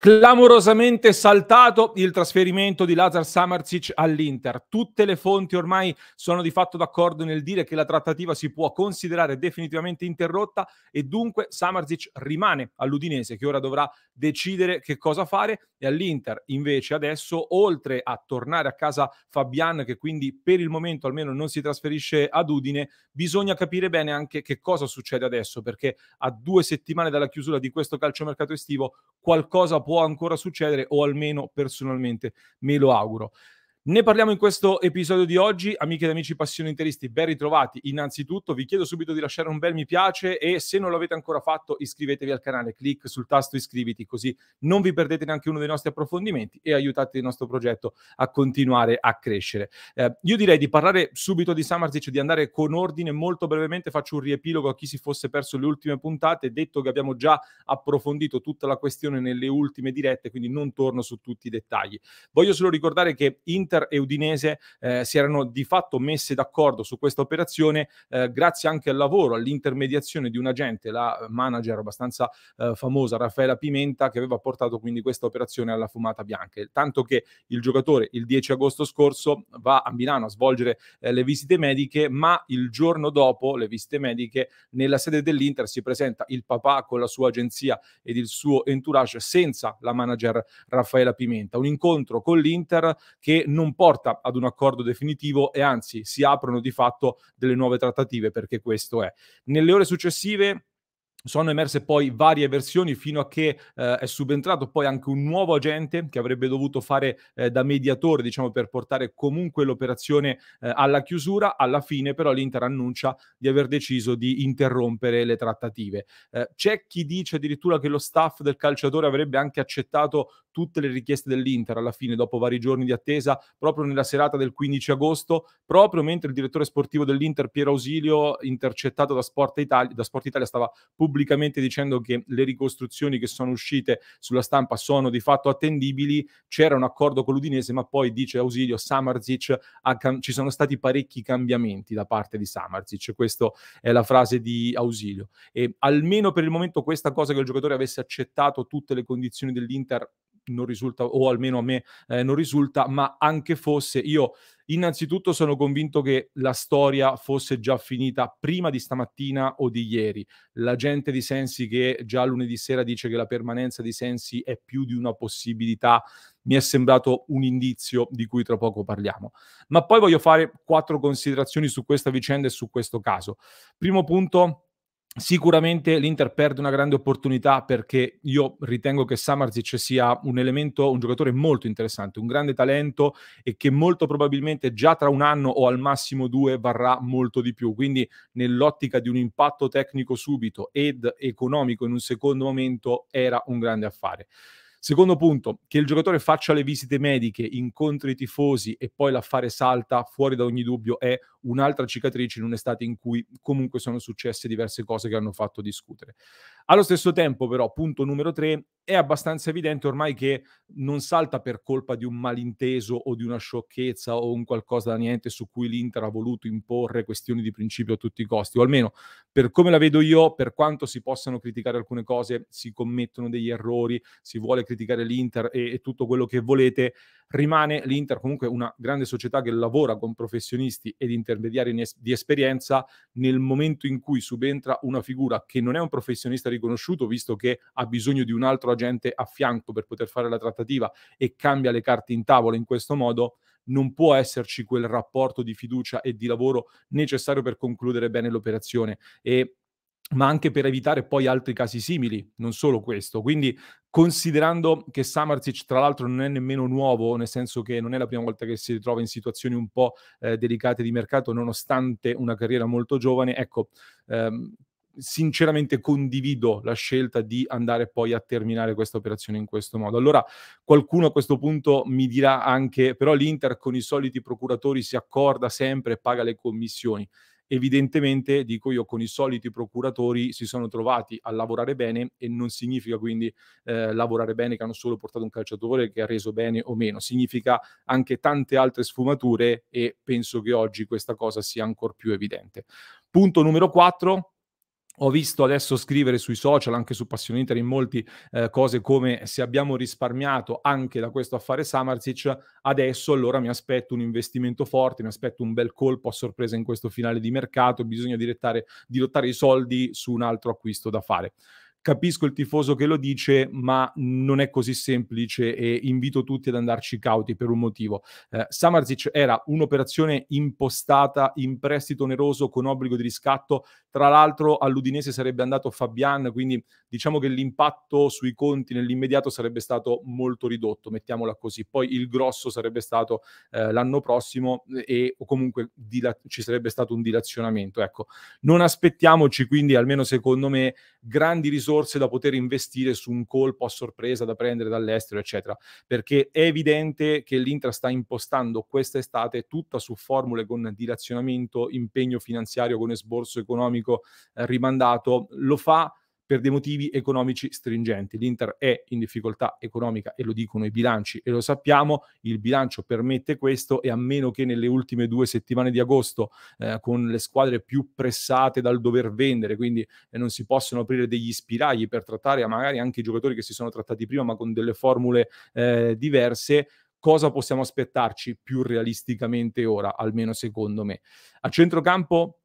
Clamorosamente saltato il trasferimento di Lazar Samarcic all'Inter. Tutte le fonti ormai sono di fatto d'accordo nel dire che la trattativa si può considerare definitivamente interrotta e dunque Samarcic rimane all'Udinese che ora dovrà decidere che cosa fare e all'Inter invece adesso oltre a tornare a casa Fabian che quindi per il momento almeno non si trasferisce ad Udine, bisogna capire bene anche che cosa succede adesso perché a due settimane dalla chiusura di questo calciomercato estivo qualcosa può può ancora succedere o almeno personalmente me lo auguro. Ne parliamo in questo episodio di oggi, amiche ed amici passioni interisti, ben ritrovati. Innanzitutto vi chiedo subito di lasciare un bel mi piace e se non l'avete ancora fatto iscrivetevi al canale, clic sul tasto iscriviti così non vi perdete neanche uno dei nostri approfondimenti e aiutate il nostro progetto a continuare a crescere. Eh, io direi di parlare subito di Samarzic, di andare con ordine, molto brevemente faccio un riepilogo a chi si fosse perso le ultime puntate, detto che abbiamo già approfondito tutta la questione nelle ultime dirette, quindi non torno su tutti i dettagli. Voglio solo ricordare che Inter Inter e Udinese eh, si erano di fatto messe d'accordo su questa operazione eh, grazie anche al lavoro, all'intermediazione di un agente, la manager abbastanza eh, famosa Raffaella Pimenta che aveva portato quindi questa operazione alla fumata bianca. Tanto che il giocatore il 10 agosto scorso va a Milano a svolgere eh, le visite mediche, ma il giorno dopo le visite mediche nella sede dell'Inter si presenta il papà con la sua agenzia ed il suo entourage senza la manager Raffaella Pimenta. Un incontro con l'Inter che non non porta ad un accordo definitivo e anzi si aprono di fatto delle nuove trattative perché questo è. Nelle ore successive sono emerse poi varie versioni fino a che eh, è subentrato poi anche un nuovo agente che avrebbe dovuto fare eh, da mediatore, diciamo, per portare comunque l'operazione eh, alla chiusura. Alla fine però l'Inter annuncia di aver deciso di interrompere le trattative. Eh, c'è chi dice addirittura che lo staff del calciatore avrebbe anche accettato tutte le richieste dell'Inter alla fine, dopo vari giorni di attesa, proprio nella serata del 15 agosto, proprio mentre il direttore sportivo dell'Inter, Piero Ausilio, intercettato da Sport Italia, da Sport Italia stava pubblicando pubblicamente dicendo che le ricostruzioni che sono uscite sulla stampa sono di fatto attendibili, c'era un accordo con l'Udinese, ma poi dice Ausilio Samarzic, cam- ci sono stati parecchi cambiamenti da parte di Samarzic, questa è la frase di Ausilio. E almeno per il momento questa cosa che il giocatore avesse accettato tutte le condizioni dell'Inter non risulta, o almeno a me eh, non risulta, ma anche fosse io innanzitutto sono convinto che la storia fosse già finita prima di stamattina o di ieri. La gente di Sensi che già lunedì sera dice che la permanenza di Sensi è più di una possibilità, mi è sembrato un indizio di cui tra poco parliamo. Ma poi voglio fare quattro considerazioni su questa vicenda e su questo caso. Primo punto, Sicuramente l'Inter perde una grande opportunità perché io ritengo che Samarzic sia un elemento, un giocatore molto interessante, un grande talento e che molto probabilmente già tra un anno o al massimo due varrà molto di più. Quindi nell'ottica di un impatto tecnico subito ed economico in un secondo momento era un grande affare. Secondo punto, che il giocatore faccia le visite mediche, incontri i tifosi e poi l'affare salta fuori da ogni dubbio è un'altra cicatrice in un'estate in cui comunque sono successe diverse cose che hanno fatto discutere. Allo stesso tempo, però, punto numero tre, è abbastanza evidente ormai che non salta per colpa di un malinteso o di una sciocchezza o un qualcosa da niente su cui l'Inter ha voluto imporre questioni di principio a tutti i costi, o almeno per come la vedo io, per quanto si possano criticare alcune cose, si commettono degli errori, si vuole criticare l'Inter e, e tutto quello che volete, rimane l'Inter comunque una grande società che lavora con professionisti ed intermediari di esperienza nel momento in cui subentra una figura che non è un professionista riconosciuto, visto che ha bisogno di un altro agente a fianco per poter fare la trattativa e cambia le carte in tavola in questo modo, non può esserci quel rapporto di fiducia e di lavoro necessario per concludere bene l'operazione. E ma anche per evitare poi altri casi simili, non solo questo. Quindi, considerando che Samarzic, tra l'altro, non è nemmeno nuovo, nel senso che non è la prima volta che si ritrova in situazioni un po' eh, delicate di mercato, nonostante una carriera molto giovane, ecco, ehm, sinceramente condivido la scelta di andare poi a terminare questa operazione in questo modo. Allora qualcuno a questo punto mi dirà anche però l'Inter con i soliti procuratori si accorda sempre e paga le commissioni evidentemente, dico io, con i soliti procuratori si sono trovati a lavorare bene e non significa quindi eh, lavorare bene che hanno solo portato un calciatore che ha reso bene o meno, significa anche tante altre sfumature e penso che oggi questa cosa sia ancora più evidente. Punto numero 4, ho visto adesso scrivere sui social, anche su Passione Inter, in molti eh, cose come se abbiamo risparmiato anche da questo affare Samarzic, adesso allora mi aspetto un investimento forte, mi aspetto un bel colpo a sorpresa in questo finale di mercato, bisogna dirottare i soldi su un altro acquisto da fare capisco il tifoso che lo dice, ma non è così semplice e invito tutti ad andarci cauti per un motivo. Eh, Samarzic era un'operazione impostata in prestito oneroso con obbligo di riscatto, tra l'altro all'Udinese sarebbe andato Fabian, quindi diciamo che l'impatto sui conti nell'immediato sarebbe stato molto ridotto, mettiamola così. Poi il grosso sarebbe stato eh, l'anno prossimo eh, e o comunque dila- ci sarebbe stato un dilazionamento. Ecco, non aspettiamoci quindi, almeno secondo me, grandi risorse da poter investire su un colpo a sorpresa da prendere dall'estero, eccetera. Perché è evidente che l'Intra sta impostando questa estate tutta su formule con dilazionamento, impegno finanziario con esborso economico eh, rimandato. Lo fa per dei motivi economici stringenti. L'Inter è in difficoltà economica e lo dicono i bilanci e lo sappiamo, il bilancio permette questo e a meno che nelle ultime due settimane di agosto eh, con le squadre più pressate dal dover vendere, quindi eh, non si possono aprire degli spiragli per trattare magari anche i giocatori che si sono trattati prima ma con delle formule eh, diverse, cosa possiamo aspettarci più realisticamente ora, almeno secondo me. A centrocampo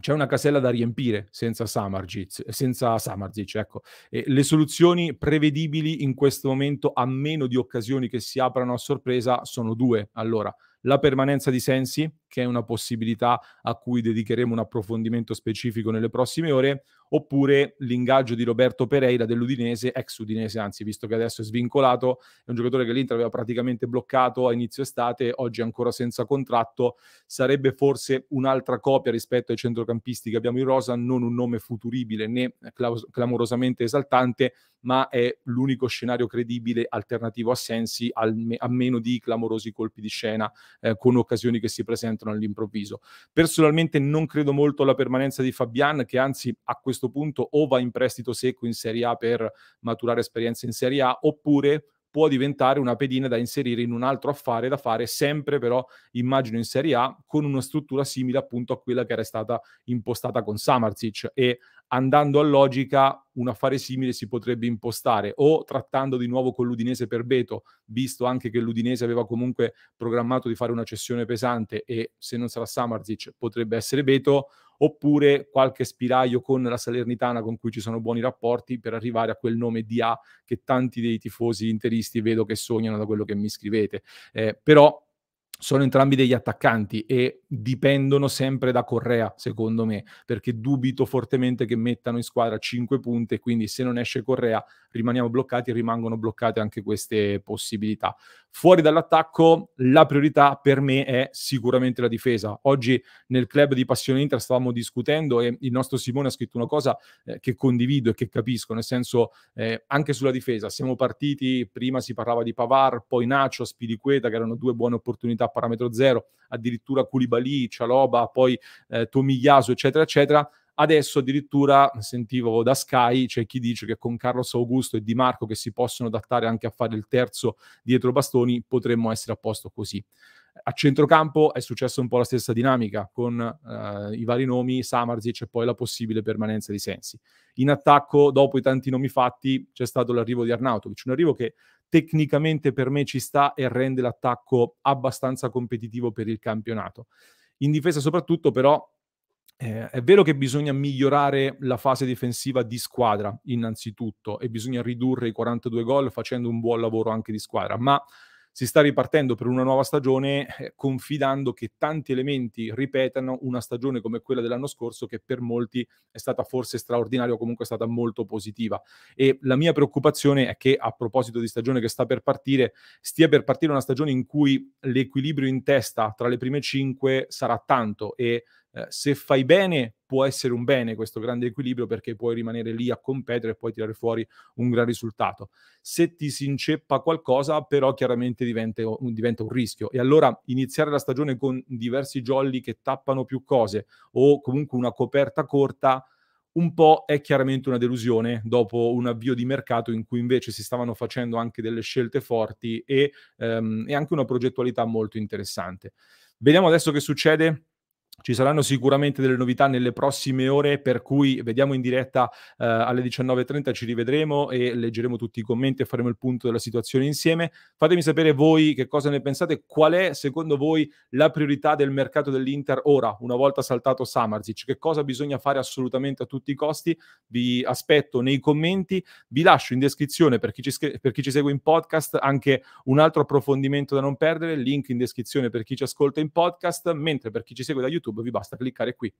c'è una casella da riempire senza Samarzic, senza Samarzic ecco. E le soluzioni prevedibili in questo momento, a meno di occasioni che si aprano a sorpresa, sono due. Allora, la permanenza di Sensi, che è una possibilità a cui dedicheremo un approfondimento specifico nelle prossime ore, oppure l'ingaggio di Roberto Pereira dell'Udinese, ex Udinese, anzi, visto che adesso è svincolato, è un giocatore che l'Inter aveva praticamente bloccato a inizio estate, oggi ancora senza contratto, sarebbe forse un'altra copia rispetto ai centrocampisti che abbiamo in rosa, non un nome futuribile né claus- clamorosamente esaltante, ma è l'unico scenario credibile alternativo a Sensi, al me- a meno di clamorosi colpi di scena eh, con occasioni che si presentano entrano all'improvviso. Personalmente non credo molto alla permanenza di Fabian, che anzi a questo punto o va in prestito secco in Serie A per maturare esperienze in Serie A, oppure può diventare una pedina da inserire in un altro affare da fare sempre però immagino in Serie A con una struttura simile appunto a quella che era stata impostata con Samarzic e andando a logica un affare simile si potrebbe impostare o trattando di nuovo con l'Udinese per Beto, visto anche che l'Udinese aveva comunque programmato di fare una cessione pesante e se non sarà Samarzic potrebbe essere Beto oppure qualche spiraglio con la Salernitana con cui ci sono buoni rapporti per arrivare a quel nome di A che tanti dei tifosi interisti vedo che sognano da quello che mi scrivete. Eh, però sono entrambi degli attaccanti e dipendono sempre da Correa, secondo me, perché dubito fortemente che mettano in squadra 5 punte, quindi se non esce Correa rimaniamo bloccati e rimangono bloccate anche queste possibilità. Fuori dall'attacco la priorità per me è sicuramente la difesa. Oggi nel club di Passione Inter stavamo discutendo e il nostro Simone ha scritto una cosa eh, che condivido e che capisco, nel senso eh, anche sulla difesa siamo partiti, prima si parlava di Pavar, poi Nacho, Spiriqueta, che erano due buone opportunità parametro zero, addirittura Koulibaly, Cialoba, poi eh, Tomigliaso, eccetera, eccetera. Adesso addirittura sentivo da Sky, c'è cioè chi dice che con Carlos Augusto e Di Marco che si possono adattare anche a fare il terzo dietro bastoni, potremmo essere a posto così. A centrocampo è successa un po' la stessa dinamica con eh, i vari nomi, Samarzic e poi la possibile permanenza di Sensi. In attacco, dopo i tanti nomi fatti, c'è stato l'arrivo di Arnautovic, un arrivo che tecnicamente per me ci sta e rende l'attacco abbastanza competitivo per il campionato. In difesa soprattutto però eh, è vero che bisogna migliorare la fase difensiva di squadra innanzitutto e bisogna ridurre i 42 gol facendo un buon lavoro anche di squadra, ma si sta ripartendo per una nuova stagione eh, confidando che tanti elementi ripetano una stagione come quella dell'anno scorso che per molti è stata forse straordinaria o comunque è stata molto positiva. E la mia preoccupazione è che a proposito di stagione che sta per partire, stia per partire una stagione in cui l'equilibrio in testa tra le prime cinque sarà tanto e eh, se fai bene può essere un bene questo grande equilibrio perché puoi rimanere lì a competere e puoi tirare fuori un gran risultato. Se ti si inceppa qualcosa però chiaramente diventa un, diventa un rischio e allora iniziare la stagione con diversi jolly che tappano più cose o comunque una coperta corta un po' è chiaramente una delusione dopo un avvio di mercato in cui invece si stavano facendo anche delle scelte forti e, ehm, e anche una progettualità molto interessante. Vediamo adesso che succede ci saranno sicuramente delle novità nelle prossime ore, per cui vediamo in diretta eh, alle 19.30, ci rivedremo e leggeremo tutti i commenti e faremo il punto della situazione insieme. Fatemi sapere voi che cosa ne pensate, qual è secondo voi la priorità del mercato dell'Inter ora, una volta saltato Samarzic, che cosa bisogna fare assolutamente a tutti i costi. Vi aspetto nei commenti, vi lascio in descrizione per chi ci, per chi ci segue in podcast anche un altro approfondimento da non perdere, link in descrizione per chi ci ascolta in podcast, mentre per chi ci segue da YouTube YouTube, vi basta cliccare qui.